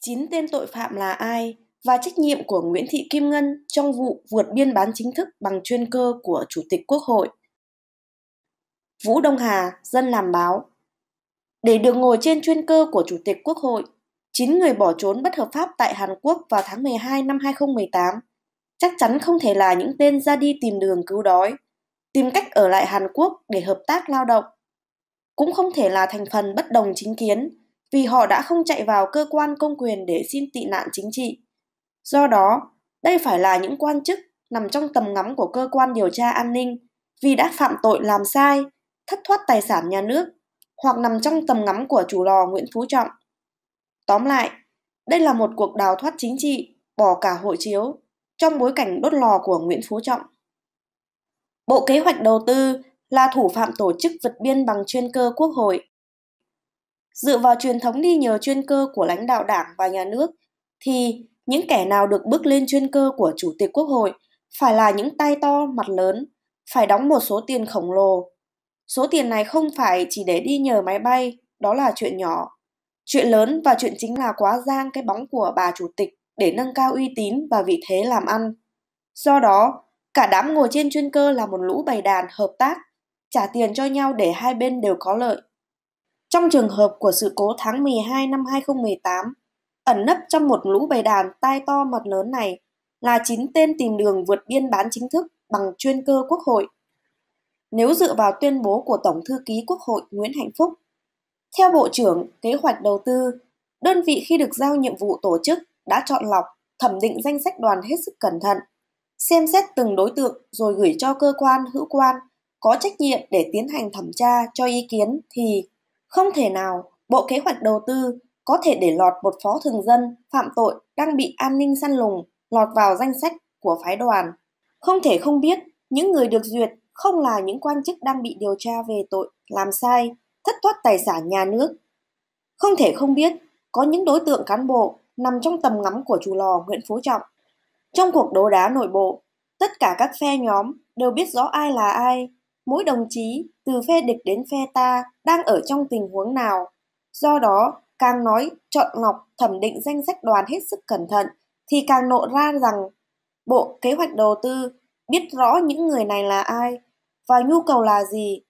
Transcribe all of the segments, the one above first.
chín tên tội phạm là ai và trách nhiệm của Nguyễn Thị Kim Ngân trong vụ vượt biên bán chính thức bằng chuyên cơ của Chủ tịch Quốc hội. Vũ Đông Hà, dân làm báo. Để được ngồi trên chuyên cơ của Chủ tịch Quốc hội, 9 người bỏ trốn bất hợp pháp tại Hàn Quốc vào tháng 12 năm 2018 chắc chắn không thể là những tên ra đi tìm đường cứu đói, tìm cách ở lại Hàn Quốc để hợp tác lao động. Cũng không thể là thành phần bất đồng chính kiến, vì họ đã không chạy vào cơ quan công quyền để xin tị nạn chính trị. Do đó, đây phải là những quan chức nằm trong tầm ngắm của cơ quan điều tra an ninh vì đã phạm tội làm sai, thất thoát tài sản nhà nước hoặc nằm trong tầm ngắm của chủ lò Nguyễn Phú Trọng. Tóm lại, đây là một cuộc đào thoát chính trị, bỏ cả hội chiếu, trong bối cảnh đốt lò của Nguyễn Phú Trọng. Bộ Kế hoạch Đầu tư là thủ phạm tổ chức vượt biên bằng chuyên cơ quốc hội Dựa vào truyền thống đi nhờ chuyên cơ của lãnh đạo đảng và nhà nước, thì những kẻ nào được bước lên chuyên cơ của Chủ tịch Quốc hội phải là những tay to, mặt lớn, phải đóng một số tiền khổng lồ. Số tiền này không phải chỉ để đi nhờ máy bay, đó là chuyện nhỏ. Chuyện lớn và chuyện chính là quá giang cái bóng của bà chủ tịch để nâng cao uy tín và vị thế làm ăn. Do đó, cả đám ngồi trên chuyên cơ là một lũ bày đàn hợp tác, trả tiền cho nhau để hai bên đều có lợi. Trong trường hợp của sự cố tháng 12 năm 2018, ẩn nấp trong một lũ bầy đàn tai to mặt lớn này là chín tên tìm đường vượt biên bán chính thức bằng chuyên cơ quốc hội. Nếu dựa vào tuyên bố của Tổng Thư ký Quốc hội Nguyễn Hạnh Phúc, theo Bộ trưởng Kế hoạch Đầu tư, đơn vị khi được giao nhiệm vụ tổ chức đã chọn lọc, thẩm định danh sách đoàn hết sức cẩn thận, xem xét từng đối tượng rồi gửi cho cơ quan hữu quan có trách nhiệm để tiến hành thẩm tra cho ý kiến thì không thể nào Bộ Kế hoạch Đầu tư có thể để lọt một phó thường dân phạm tội đang bị an ninh săn lùng lọt vào danh sách của phái đoàn. Không thể không biết những người được duyệt không là những quan chức đang bị điều tra về tội làm sai, thất thoát tài sản nhà nước. Không thể không biết có những đối tượng cán bộ nằm trong tầm ngắm của chủ lò Nguyễn Phú Trọng. Trong cuộc đấu đá nội bộ, tất cả các phe nhóm đều biết rõ ai là ai, mỗi đồng chí từ phe địch đến phe ta đang ở trong tình huống nào. Do đó, càng nói chọn ngọc thẩm định danh sách đoàn hết sức cẩn thận thì càng nộ ra rằng Bộ Kế hoạch Đầu tư biết rõ những người này là ai và nhu cầu là gì.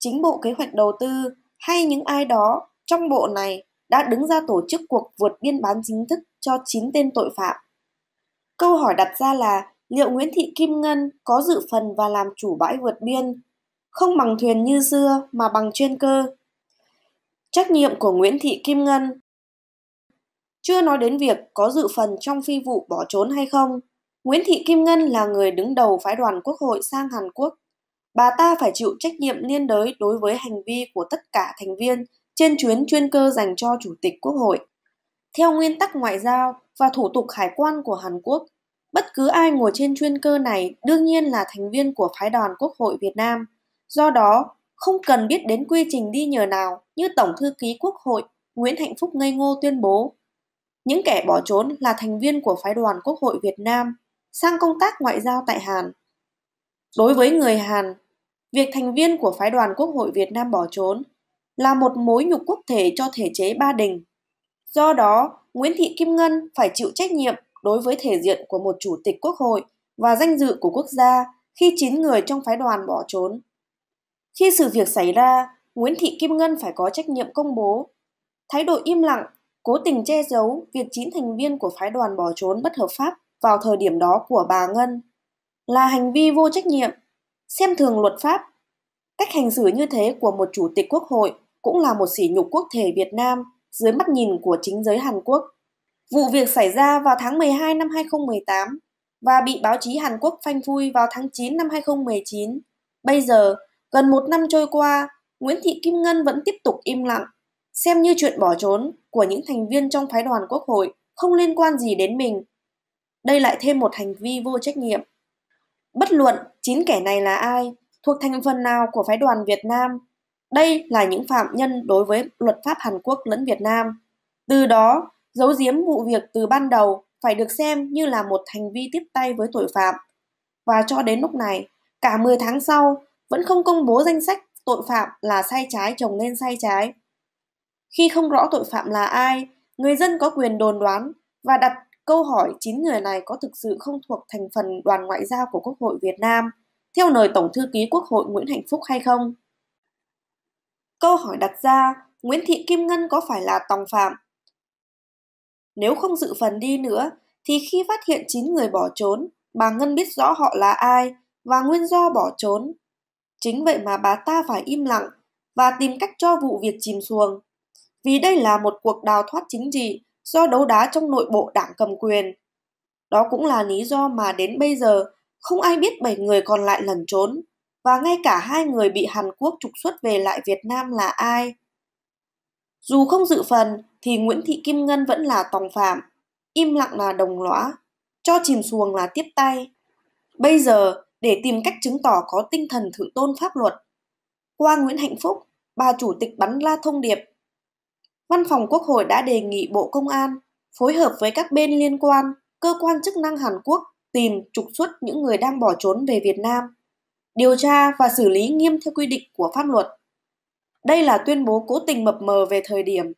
Chính Bộ Kế hoạch Đầu tư hay những ai đó trong bộ này đã đứng ra tổ chức cuộc vượt biên bán chính thức cho 9 tên tội phạm. Câu hỏi đặt ra là liệu Nguyễn Thị Kim Ngân có dự phần và làm chủ bãi vượt biên không bằng thuyền như xưa mà bằng chuyên cơ. Trách nhiệm của Nguyễn Thị Kim Ngân Chưa nói đến việc có dự phần trong phi vụ bỏ trốn hay không, Nguyễn Thị Kim Ngân là người đứng đầu phái đoàn quốc hội sang Hàn Quốc. Bà ta phải chịu trách nhiệm liên đới đối với hành vi của tất cả thành viên trên chuyến chuyên cơ dành cho Chủ tịch Quốc hội. Theo nguyên tắc ngoại giao và thủ tục hải quan của Hàn Quốc, bất cứ ai ngồi trên chuyên cơ này đương nhiên là thành viên của phái đoàn Quốc hội Việt Nam. Do đó, không cần biết đến quy trình đi nhờ nào như Tổng Thư ký Quốc hội Nguyễn Hạnh Phúc ngây ngô tuyên bố. Những kẻ bỏ trốn là thành viên của phái đoàn Quốc hội Việt Nam sang công tác ngoại giao tại Hàn. Đối với người Hàn, việc thành viên của phái đoàn Quốc hội Việt Nam bỏ trốn là một mối nhục quốc thể cho thể chế ba đình. Do đó, Nguyễn Thị Kim Ngân phải chịu trách nhiệm đối với thể diện của một chủ tịch quốc hội và danh dự của quốc gia khi chín người trong phái đoàn bỏ trốn. Khi sự việc xảy ra, Nguyễn Thị Kim Ngân phải có trách nhiệm công bố. Thái độ im lặng, cố tình che giấu việc chín thành viên của phái đoàn bỏ trốn bất hợp pháp vào thời điểm đó của bà Ngân là hành vi vô trách nhiệm, xem thường luật pháp. Cách hành xử như thế của một chủ tịch quốc hội cũng là một sỉ nhục quốc thể Việt Nam dưới mắt nhìn của chính giới Hàn Quốc. Vụ việc xảy ra vào tháng 12 năm 2018 và bị báo chí Hàn Quốc phanh phui vào tháng 9 năm 2019. Bây giờ, Gần một năm trôi qua, Nguyễn Thị Kim Ngân vẫn tiếp tục im lặng, xem như chuyện bỏ trốn của những thành viên trong phái đoàn quốc hội không liên quan gì đến mình. Đây lại thêm một hành vi vô trách nhiệm. Bất luận chín kẻ này là ai, thuộc thành phần nào của phái đoàn Việt Nam, đây là những phạm nhân đối với luật pháp Hàn Quốc lẫn Việt Nam. Từ đó, giấu giếm vụ việc từ ban đầu phải được xem như là một hành vi tiếp tay với tội phạm. Và cho đến lúc này, cả 10 tháng sau, vẫn không công bố danh sách tội phạm là sai trái chồng lên sai trái. Khi không rõ tội phạm là ai, người dân có quyền đồn đoán và đặt câu hỏi chín người này có thực sự không thuộc thành phần đoàn ngoại giao của Quốc hội Việt Nam, theo lời Tổng Thư ký Quốc hội Nguyễn Hạnh Phúc hay không? Câu hỏi đặt ra, Nguyễn Thị Kim Ngân có phải là tòng phạm? Nếu không dự phần đi nữa, thì khi phát hiện 9 người bỏ trốn, bà Ngân biết rõ họ là ai và nguyên do bỏ trốn Chính vậy mà bà ta phải im lặng và tìm cách cho vụ việc chìm xuồng. Vì đây là một cuộc đào thoát chính trị do đấu đá trong nội bộ đảng cầm quyền. Đó cũng là lý do mà đến bây giờ không ai biết bảy người còn lại lẩn trốn và ngay cả hai người bị Hàn Quốc trục xuất về lại Việt Nam là ai. Dù không dự phần thì Nguyễn Thị Kim Ngân vẫn là tòng phạm, im lặng là đồng lõa, cho chìm xuồng là tiếp tay. Bây giờ để tìm cách chứng tỏ có tinh thần thượng tôn pháp luật. Qua Nguyễn Hạnh Phúc, bà chủ tịch bắn la thông điệp. Văn phòng Quốc hội đã đề nghị Bộ Công an phối hợp với các bên liên quan, cơ quan chức năng Hàn Quốc tìm trục xuất những người đang bỏ trốn về Việt Nam, điều tra và xử lý nghiêm theo quy định của pháp luật. Đây là tuyên bố cố tình mập mờ về thời điểm.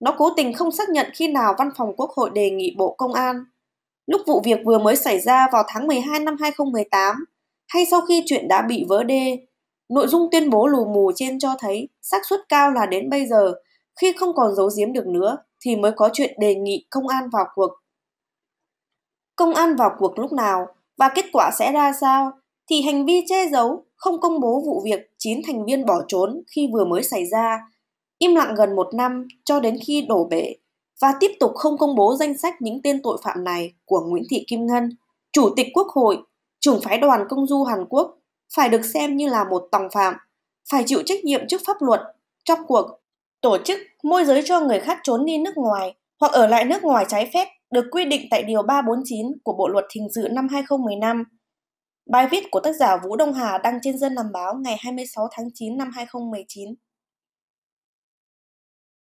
Nó cố tình không xác nhận khi nào Văn phòng Quốc hội đề nghị Bộ Công an. Lúc vụ việc vừa mới xảy ra vào tháng 12 năm 2018, hay sau khi chuyện đã bị vỡ đê. Nội dung tuyên bố lù mù trên cho thấy xác suất cao là đến bây giờ, khi không còn giấu giếm được nữa thì mới có chuyện đề nghị công an vào cuộc. Công an vào cuộc lúc nào và kết quả sẽ ra sao thì hành vi che giấu, không công bố vụ việc 9 thành viên bỏ trốn khi vừa mới xảy ra, im lặng gần một năm cho đến khi đổ bể và tiếp tục không công bố danh sách những tên tội phạm này của Nguyễn Thị Kim Ngân, Chủ tịch Quốc hội trưởng phái đoàn công du Hàn Quốc phải được xem như là một tòng phạm, phải chịu trách nhiệm trước pháp luật. Trong cuộc, tổ chức môi giới cho người khác trốn đi nước ngoài hoặc ở lại nước ngoài trái phép được quy định tại Điều 349 của Bộ Luật Hình sự năm 2015. Bài viết của tác giả Vũ Đông Hà đăng trên Dân làm báo ngày 26 tháng 9 năm 2019.